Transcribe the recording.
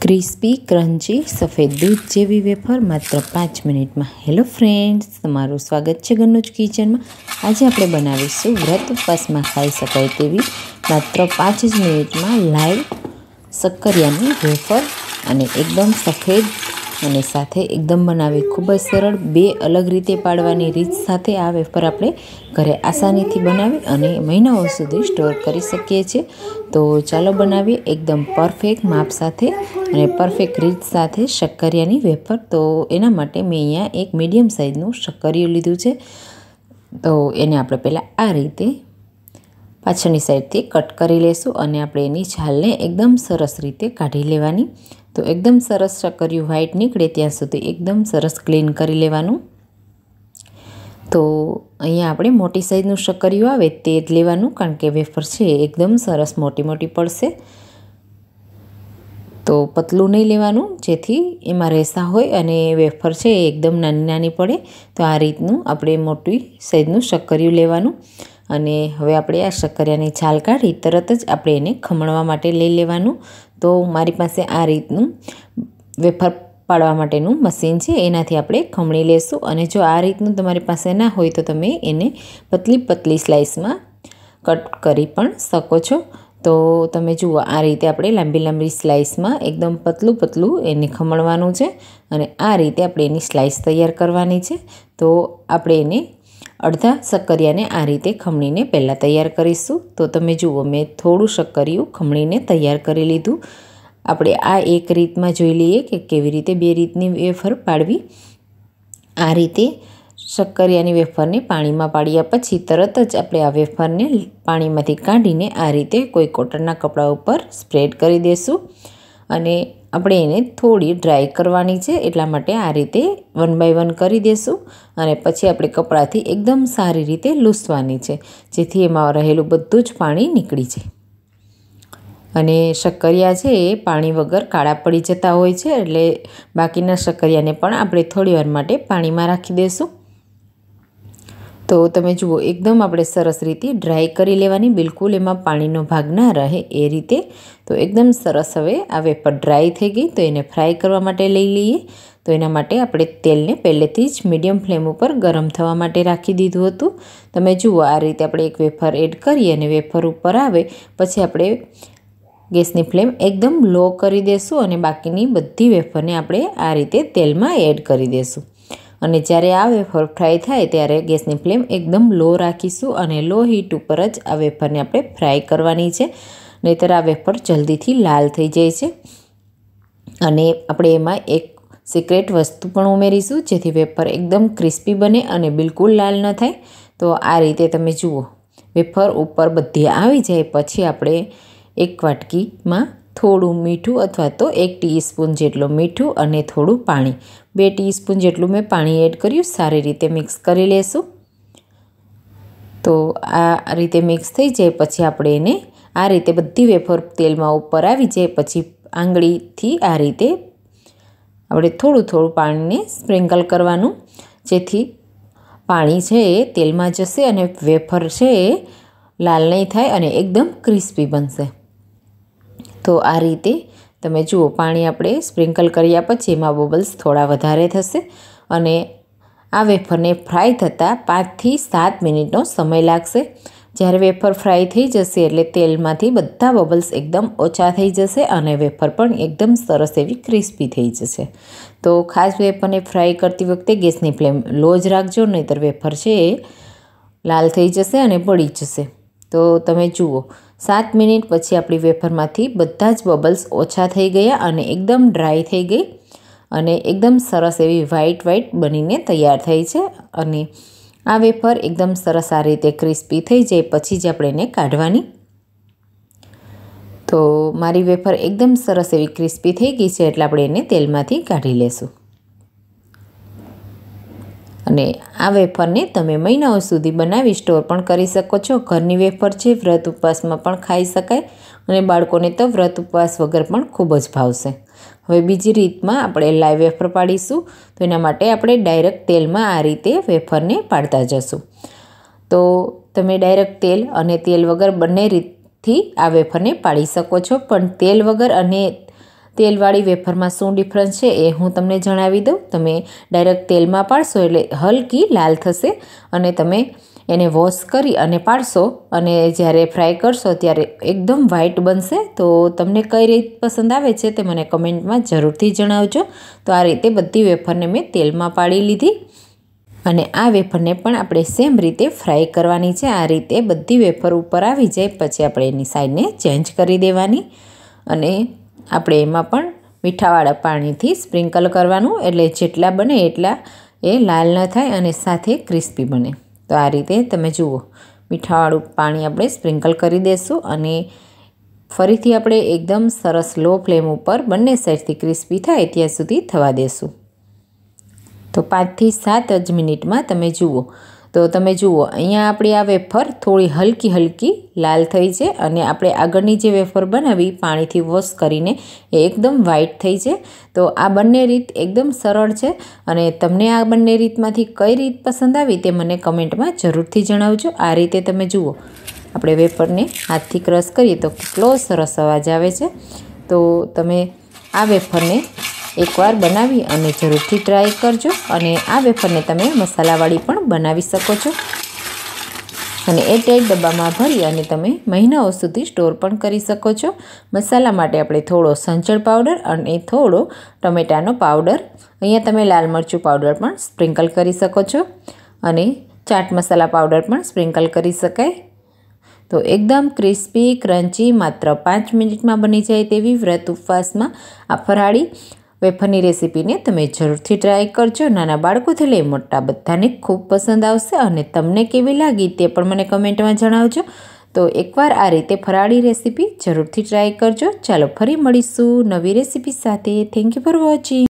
crispy crunchy સફેદ દૂધ જેવી વેફર માત્ર પાંચ મિનિટમાં હેલો ફ્રેન્ડ્સ તમારું સ્વાગત છે ઘરનું કિચનમાં આજે આપણે બનાવીશું વ્રત ઉપવાસમાં ખાઈ શકાય તેવી માત્ર પાંચ જ મિનિટમાં લાઈવ શક્કરિયાની વેફર અને એકદમ સફેદ અને સાથે એકદમ બનાવી ખૂબ જ સરળ બે અલગ રીતે પાડવાની રીત સાથે આ વેફર આપણે ઘરે આસાનીથી બનાવી અને મહિનાઓ સુધી સ્ટોર કરી શકીએ છીએ તો ચાલો બનાવીએ એકદમ પરફેક્ટ માપ સાથે અને પરફેક્ટ રીત સાથે શક્કરિયાની વેફર તો એના માટે મેં અહીંયા એક મીડિયમ સાઇઝનું શક્કરિયું લીધું છે તો એને આપણે પહેલાં આ રીતે પાછળની સાઈડથી કટ કરી લેશું અને આપણે એની છાલને એકદમ સરસ રીતે કાઢી લેવાની તો એકદમ સરસ શક્કરિયું વ્હાઈટ નીકળે ત્યાં સુધી એકદમ સરસ ક્લીન કરી લેવાનું તો અહીંયા આપણે મોટી સાઈઝનું શક્કરિયું આવે તે જ લેવાનું કારણ કે વેફર છે એકદમ સરસ મોટી મોટી પડશે તો પતલું નહીં લેવાનું જેથી એમાં રેસા હોય અને વેફર છે એકદમ નાની નાની પડે તો આ રીતનું આપણે મોટી સાઈઝનું શક્કરિયું લેવાનું અને હવે આપણે આ શક્કરિયાની છાલ કાઢી તરત જ આપણે એને ખમણવા માટે લઈ લેવાનું તો મારી પાસે આ રીતનું વેફર પાડવા માટેનું મશીન છે એનાથી આપણે ખમણી લેશું અને જો આ રીતનું તમારી પાસે ના હોય તો તમે એને પતલી પતલી સ્લાઇસમાં કટ કરી પણ શકો છો તો તમે જુઓ આ રીતે આપણે લાંબી લાંબી સ્લાઇસમાં એકદમ પતલું પતલું એને ખમણવાનું છે અને આ રીતે આપણે એની સ્લાઇસ તૈયાર કરવાની છે તો આપણે એને અડધા શક્કરિયાને આ રીતે ખમણીને પહેલાં તૈયાર કરીશું તો તમે જુઓ મેં થોડું શક્કરિયું ખમણીને તૈયાર કરી લીધું આપણે આ એક રીતમાં જોઈ લઈએ કે કેવી રીતે બે રીતની વેફર પાડવી આ રીતે શક્કરિયાની વેફરને પાણીમાં પાડ્યા પછી તરત જ આપણે આ વેફરને પાણીમાંથી કાઢીને આ રીતે કોઈ કોટનના કપડા ઉપર સ્પ્રેડ કરી દઈશું અને આપણે એને થોડી ડ્રાય કરવાની છે એટલા માટે આ રીતે વન બાય વન કરી દેશું અને પછી આપણે કપડાથી એકદમ સારી રીતે લૂસવાની છે જેથી એમાં રહેલું બધું જ પાણી નીકળી જાય અને શક્કરિયા છે એ પાણી વગર કાળા પડી જતા હોય છે એટલે બાકીના શક્કરિયાને પણ આપણે થોડી વાર માટે પાણીમાં રાખી દઈશું તો તમે જુઓ એકદમ આપણે સરસ રીતે ડ્રાય કરી લેવાની બિલકુલ એમાં પાણીનો ભાગ ના રહે એ રીતે તો એકદમ સરસ હવે આ વેપર ડ્રાય થઈ ગઈ તો એને ફ્રાય કરવા માટે લઈ લઈએ તો એના માટે આપણે તેલને પહેલેથી જ મીડિયમ ફ્લેમ ઉપર ગરમ થવા માટે રાખી દીધું હતું તમે જુઓ આ રીતે આપણે એક વેફર એડ કરીએ અને વેફર ઉપર આવે પછી આપણે ગેસની ફ્લેમ એકદમ લો કરી દેશું અને બાકીની બધી વેફરને આપણે આ રીતે તેલમાં એડ કરી દેશું અને જ્યારે આ વેફર ફ્રાય થાય ત્યારે ગેસની ફ્લેમ એકદમ લો રાખીશું અને લો હીટ ઉપર જ આ વેફરને આપણે ફ્રાય કરવાની છે નહીતર આ વેફર જલ્દીથી લાલ થઈ જાય છે અને આપણે એમાં એક સિક્રેટ વસ્તુ પણ ઉમેરીશું જેથી વેફર એકદમ ક્રિસ્પી બને અને બિલકુલ લાલ ન થાય તો આ રીતે તમે જુઓ વેફર ઉપર બધી આવી જાય પછી આપણે એક વાટકીમાં થોડું મીઠું અથવા તો એક ટીસ્પૂન જેટલું મીઠું અને થોડું પાણી બે ટીસ્પૂન જેટલું મેં પાણી એડ કર્યું સારી રીતે મિક્સ કરી લેશું તો આ રીતે મિક્સ થઈ જાય પછી આપણે એને આ રીતે બધી વેફર તેલમાં ઉપર આવી જાય પછી આંગળીથી આ રીતે આપણે થોડું થોડું પાણીને સ્પ્રિંકલ કરવાનું જેથી પાણી છે એ તેલમાં જશે અને વેફર છે એ લાલ નહીં થાય અને એકદમ ક્રિસ્પી બનશે તો આ રીતે તમે જુઓ પાણી આપણે સ્પ્રિંકલ કર્યા પછી એમાં બબલ્સ થોડા વધારે થશે અને આ વેફરને ફ્રાય થતાં પાંચથી સાત મિનિટનો સમય લાગશે જ્યારે વેફર ફ્રાય થઈ જશે એટલે તેલમાંથી બધા બબલ્સ એકદમ ઓછા થઈ જશે અને વેફર પણ એકદમ સરસ એવી ક્રિસ્પી થઈ જશે તો ખાસ વેફરને ફ્રાય કરતી વખતે ગેસની ફ્લેમ લો જ રાખજો નહીતર વેફર છે એ લાલ થઈ જશે અને પડી જશે તો તમે જુઓ સાત મિનિટ પછી આપણી વેફરમાંથી બધા જ બબલ્સ ઓછા થઈ ગયા અને એકદમ ડ્રાય થઈ ગઈ અને એકદમ સરસ એવી વ્હાઈટ વ્હાઈટ બનીને તૈયાર થઈ છે અને આ વેફર એકદમ સરસ આ રીતે ક્રિસ્પી થઈ જાય પછી જ આપણે એને કાઢવાની તો મારી વેફર એકદમ સરસ એવી ક્રિસ્પી થઈ ગઈ છે એટલે આપણે એને તેલમાંથી કાઢી લેશું અને આ વેફરને તમે મહિનાઓ સુધી બનાવી સ્ટોર પણ કરી શકો છો ઘરની વેફર છે વ્રત ઉપવાસમાં પણ ખાઈ શકાય અને બાળકોને તો વ્રત ઉપવાસ વગર પણ ખૂબ જ ભાવશે હવે બીજી રીતમાં આપણે લાઈવ વેફર પાડીશું તો એના માટે આપણે ડાયરેક્ટ તેલમાં આ રીતે વેફરને પાડતા જશું તો તમે ડાયરેક્ટ તેલ અને તેલ વગર બંને રીતથી આ વેફરને પાડી શકો છો પણ તેલ વગર અને તેલવાળી વેફરમાં શું ડિફરન્સ છે એ હું તમને જણાવી દઉં તમે ડાયરેક્ટ તેલમાં પાડશો એટલે હલકી લાલ થશે અને તમે એને વોશ કરી અને પાડશો અને જ્યારે ફ્રાય કરશો ત્યારે એકદમ વ્હાઇટ બનશે તો તમને કઈ રીત પસંદ આવે છે તે મને કમેન્ટમાં જરૂરથી જણાવજો તો આ રીતે બધી વેફરને મેં તેલમાં પાડી લીધી અને આ વેફરને પણ આપણે સેમ રીતે ફ્રાય કરવાની છે આ રીતે બધી વેફર ઉપર આવી જાય પછી આપણે એની સાઈડને ચેન્જ કરી દેવાની અને આપણે એમાં પણ મીઠાવાળા પાણીથી સ્પ્રિંકલ કરવાનું એટલે જેટલા બને એટલા એ લાલ ન થાય અને સાથે ક્રિસ્પી બને તો આ રીતે તમે જુઓ મીઠાવાળું પાણી આપણે સ્પ્રિંકલ કરી દઈશું અને ફરીથી આપણે એકદમ સરસ લો ફ્લેમ ઉપર બંને સાઈડથી ક્રિસ્પી થાય ત્યાં સુધી થવા દેશું તો પાંચથી સાત જ મિનિટમાં તમે જુઓ તો તમે જુઓ અહીંયા આપણી આ વેફર થોડી હલકી હલકી લાલ થઈ છે અને આપણે આગળની જે વેફર બનાવી પાણીથી વોશ કરીને એ એકદમ વ્હાઇટ થઈ છે તો આ બંને રીત એકદમ સરળ છે અને તમને આ બંને રીતમાંથી કઈ રીત પસંદ આવી તે મને કમેન્ટમાં જરૂરથી જણાવજો આ રીતે તમે જુઓ આપણે વેફરને હાથથી ક્રશ કરીએ તો કેટલો સરસ અવાજ આવે છે તો તમે આ વેફરને એકવાર બનાવી અને જરૂરથી ટ્રાય કરજો અને આ વેફરને તમે મસાલાવાળી પણ બનાવી શકો છો અને એ ટાઈટ ડબ્બામાં ભરી અને તમે મહિનાઓ સુધી સ્ટોર પણ કરી શકો છો મસાલા માટે આપણે થોડો સંચળ પાવડર અને થોડો ટમેટાનો પાવડર અહીંયા તમે લાલ મરચું પાવડર પણ સ્પ્રિંકલ કરી શકો છો અને ચાટ મસાલા પાવડર પણ સ્પ્રિંકલ કરી શકાય તો એકદમ ક્રિસ્પી ક્રન્ચી માત્ર પાંચ મિનિટમાં બની જાય તેવી વ્રત ઉપવાસમાં આ ફરાળી વેફરની રેસીપીને તમે જરૂરથી ટ્રાય કરજો નાના બાળકોથી લઈ મોટા બધાને ખૂબ પસંદ આવશે અને તમને કેવી લાગી તે પણ મને કમેન્ટમાં જણાવજો તો એકવાર આ રીતે ફરાળી રેસીપી જરૂરથી ટ્રાય કરજો ચાલો ફરી મળીશું નવી રેસીપી સાથે થેન્ક યુ ફોર વોચિંગ